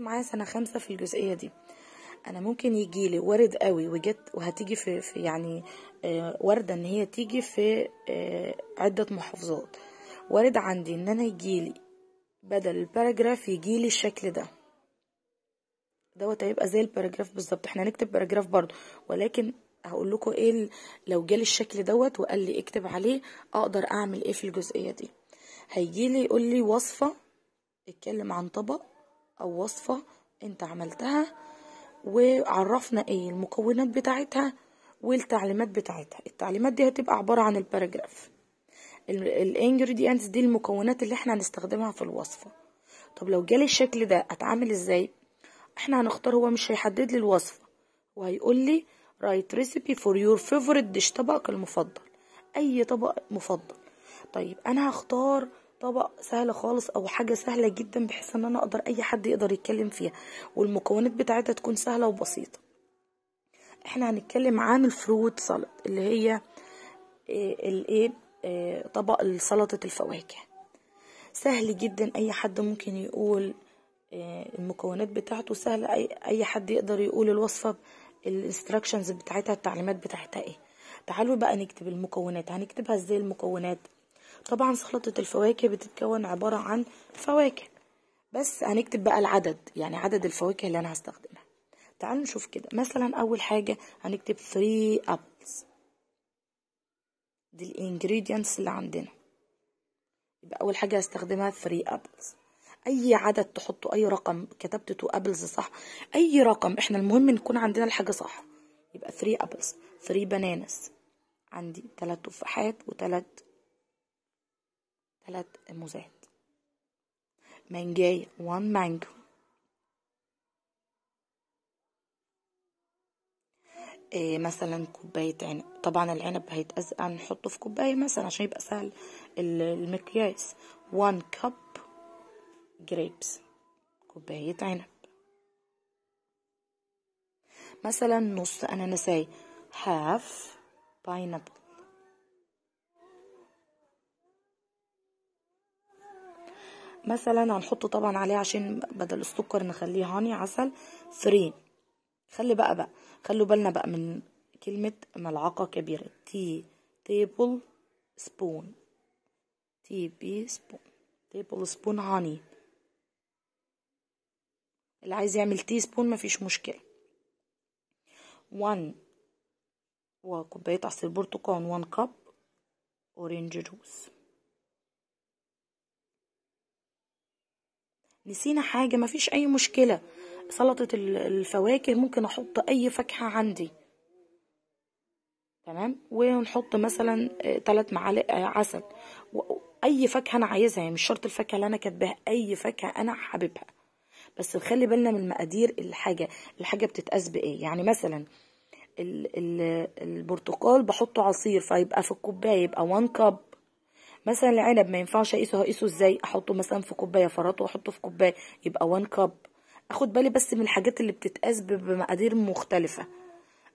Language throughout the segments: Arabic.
معايا سنة خمسة في الجزئية دي انا ممكن يجيلي ورد قوي وجت وهتيجي في, في يعني آه، وردة ان هي تيجي في آه، عدة محافظات وارد عندي ان انا يجيلي بدل الباراجراف يجيلي الشكل ده دوت هيبقى زي الباراجراف بالظبط احنا هنكتب باراجراف برضو ولكن هقول لكم ايه لو جالي الشكل دوت وقال لي اكتب عليه اقدر اعمل ايه في الجزئيه دي هيجي لي يقول لي وصفه اتكلم عن طبق او وصفة انت عملتها وعرفنا ايه المكونات بتاعتها والتعليمات بتاعتها التعليمات دي هتبقى عبارة عن الباراجراف الانجريدينتس دي المكونات اللي احنا هنستخدمها في الوصفة طب لو جالي الشكل ده اتعامل ازاي احنا هنختار هو مش هيحدد لي الوصفة وهيقول لي رايت recipe فور يور فيفورت dish طبقك المفضل اي طبق مفضل طيب انا هختار طبق سهل خالص او حاجه سهله جدا بحيث ان انا اقدر اي حد يقدر يتكلم فيها والمكونات بتاعتها تكون سهله وبسيطه احنا هنتكلم عن الفروت سلطه اللي هي آه، الايه آه، طبق سلطه الفواكه سهل جدا اي حد ممكن يقول آه، المكونات بتاعته سهل اي حد يقدر يقول الوصفه الانستراكشنز بتاعتها التعليمات بتاعتها ايه تعالوا بقى نكتب المكونات هنكتبها ازاي المكونات طبعا سلطة الفواكه بتتكون عبارة عن فواكه بس هنكتب بقى العدد يعني عدد الفواكه اللي أنا هستخدمها تعالوا نشوف كده مثلا أول حاجة هنكتب 3 apples دي الانجريدينتس اللي عندنا يبقى أول حاجة هستخدمها 3 apples اي عدد تحطه اي رقم كتبت 2 ابلز صح اي رقم احنا المهم نكون عندنا الحاجه صح يبقى 3 ابلز 3 بانانس عندي 3 تفاحات و3 ثلاث موزات مانجاي 1 مانجو إيه مثلا كوباية عنب طبعا العنب هيتأزق نحطه في كوباية مثلا عشان يبقى سهل المقياس 1 كب جريبس كوباية عنب مثلا نص نساي هاف باينابل مثلا هنحط طبعا عليه عشان بدل السكر نخليه هاني عسل فرين خلي بقى بقى خلوا بالنا بقى من كلمة ملعقة كبيرة تي تيبل سبون تي بي سبون تيبل سبون هاني اللي عايز يعمل تي سبون مفيش مشكلة وان وكوباية عصير برتقال وان كاب اورينج جوس نسينا حاجة مفيش أي مشكلة سلطة الفواكه ممكن أحط أي فاكهة عندي تمام ونحط مثلا ثلاث آه، معالق آه، عسل اي فاكهه انا عايزها يعني مش شرط الفاكهه اللي انا كاتباها اي فاكهه انا حاببها بس نخلي بالنا من مقادير الحاجه الحاجه بتتقاس بايه يعني مثلا البرتقال بحطه عصير فيبقى في الكوبايه يبقى 1 كب مثلا العنب ما ينفعش اقيسه هقيسه ازاي احطه مثلا في كوبايه فرطه واحطه في كوبايه يبقى 1 كاب اخد بالي بس من الحاجات اللي بتتقاس بمقادير مختلفه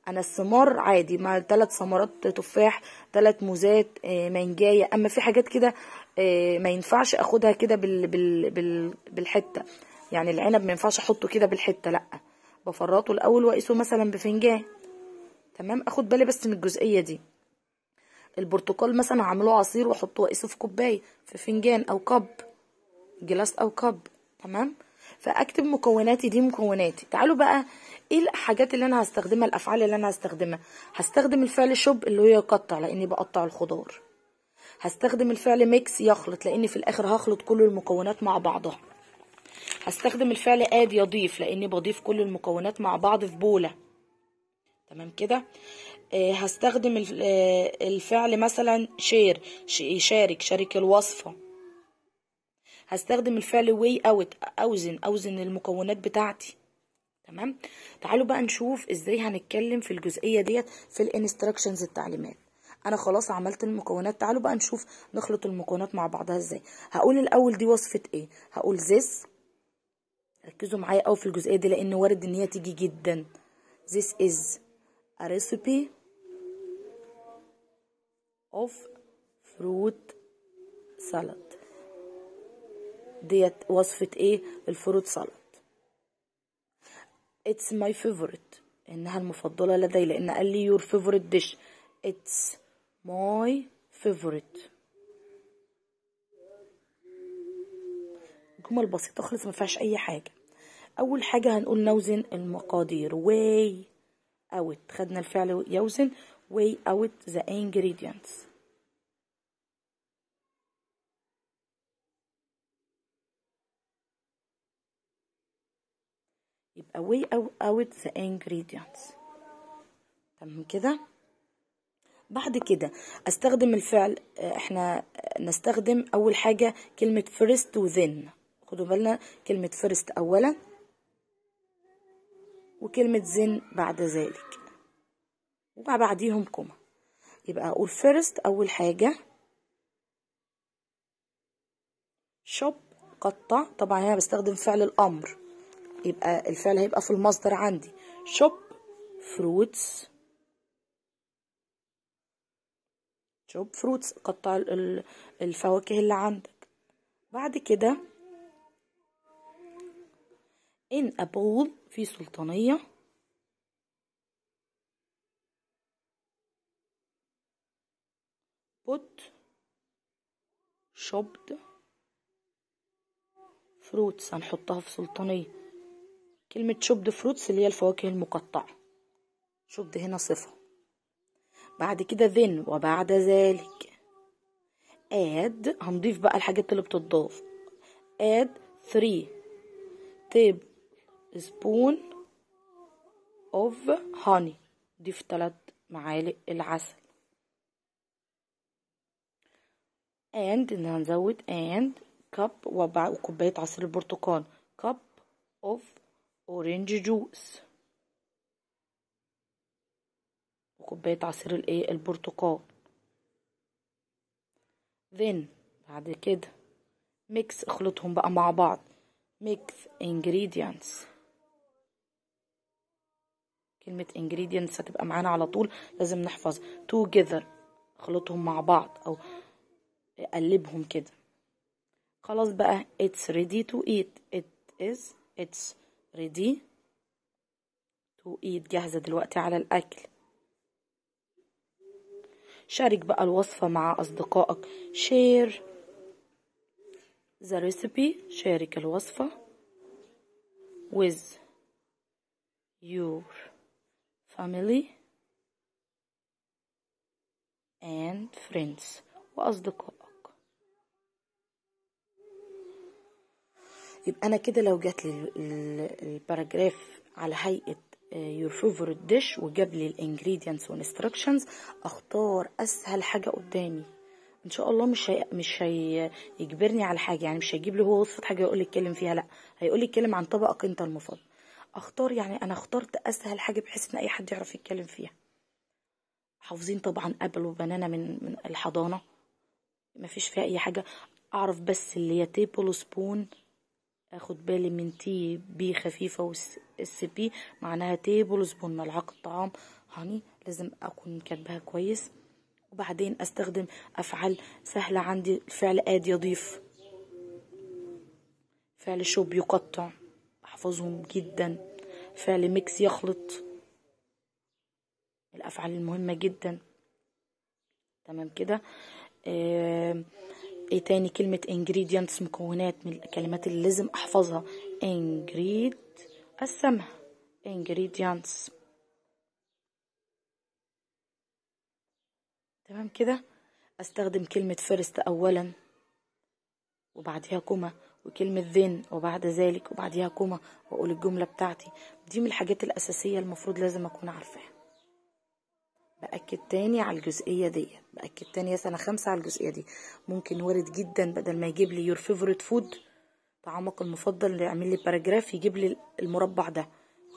انا الثمار عادي مع ثلاث ثمرات تفاح ثلاث موزات آه، مانجايه اما في حاجات كده آه، ما ينفعش اخدها كده بال بال بال بالحته يعني العنب ما ينفعش احطه كده بالحته لا بفرطه الاول واقيسه مثلا بفنجان تمام اخد بالي بس من الجزئيه دي البرتقال مثلا هعملوه عصير واحطه واقيسه في كوبايه في فنجان او كب جلاس او كب تمام فاكتب مكوناتي دي مكوناتي تعالوا بقى ايه الحاجات اللي انا هستخدمها الافعال اللي انا هستخدمها هستخدم الفعل شوب اللي هو يقطع لاني بقطع الخضار هستخدم الفعل ميكس يخلط لاني في الاخر هخلط كل المكونات مع بعضها هستخدم الفعل اد يضيف لاني بضيف كل المكونات مع بعض في بوله تمام كده آه، آه، هستخدم الفعل مثلا شير يشارك شارك الوصفة هستخدم الفعل وي اوت اوزن اوزن المكونات بتاعتي تمام تعالوا بقى نشوف ازاي هنتكلم في الجزئية ديت في الانستراكشنز التعليمات انا خلاص عملت المكونات تعالوا بقى نشوف نخلط المكونات مع بعضها ازاي هقول الاول دي وصفة ايه هقول this ركزوا معايا قوي في الجزئية دي لان وارد ان هي تيجي جدا this is a recipe of fruit salad ديت وصفة ايه الفروت سلطة it's my favorite انها المفضلة لدي لان قال لي your favorite dish it's my favorite جمل بسيطة خالص ما فيهاش اي حاجة اول حاجة هنقول نوزن المقادير way out خدنا الفعل يوزن weigh out the ingredients يبقى weigh out the ingredients تمام كده بعد كده استخدم الفعل آه، احنا آه، نستخدم اول حاجة كلمة first و then خدوا بالنا كلمة first اولا وكلمة then بعد ذلك وبعديهم بعديهم كوما يبقى اقول فيرست اول حاجه شوب قطع طبعا هنا بستخدم فعل الامر يبقى الفعل هيبقى في المصدر عندي شوب فروتس شوب فروتس قطع الفواكه اللي عندك بعد كده ان ابول في سلطانيه put chopped fruits هنحطها في سلطانية كلمة chopped fruits اللي هي الفواكه المقطعة chopped هنا صفة بعد كده then وبعد ذلك add هنضيف بقى الحاجات اللي بتضاف add 3 تيب سبون اوف هاني ضيف تلات معالق العسل and ان هنزود and cup وكوباية عصير البرتقال cup of orange juice وكوباية عصير الايه البرتقال then بعد كده mix اخلطهم بقى مع بعض mix ingredients كلمة ingredients هتبقى معانا على طول لازم نحفظ together اخلطهم مع بعض او اقلبهم كده خلاص بقى it's ready to eat it is it's ready to eat جاهزة دلوقتي على الأكل شارك بقى الوصفة مع أصدقائك share the recipe شارك الوصفة with your family and friends وأصدقائك يبقى انا كده لو جات لي الباراجراف على هيئه يور فيفورت ديش وجاب لي الانجريدينتس وانستراكشنز اختار اسهل حاجه قدامي ان شاء الله مش هي... مش هيجبرني على حاجه يعني مش هيجيب لي هو وصفه حاجه يقول لي اتكلم فيها لا هيقول لي اتكلم عن طبقك انت المفضل اختار يعني انا اخترت اسهل حاجه بحيث ان اي حد يعرف يتكلم فيها حافظين طبعا ابل وبنانا من من الحضانه مفيش فيها اي حاجه اعرف بس اللي هي تيبل سبون اخد بالي من تي بي خفيفة واس بي معناها تيبل سبون ملعقة طعام هاني لازم اكون كاتباها كويس وبعدين استخدم افعال سهلة عندي الفعل اد يضيف فعل شوب يقطع احفظهم جدا فعل ميكس يخلط الافعال المهمة جدا تمام كده آه ايه تاني كلمة ingredients مكونات من الكلمات اللي لازم احفظها ingredient قسمها ingredients تمام كده استخدم كلمة first اولا وبعدها كوما وكلمة then وبعد ذلك وبعدها كوما واقول الجملة بتاعتي دي من الحاجات الاساسية المفروض لازم اكون عارفاها بأكد تاني على الجزئية دي بأكد تاني يا سنة خمسة على الجزئية دي ممكن وارد جدا بدل ما يجيب لي يور فيفورت فود طعامك المفضل يعمل لي باراجراف يجيب لي المربع ده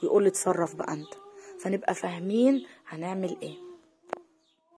ويقول لي اتصرف بقى انت فنبقى فاهمين هنعمل ايه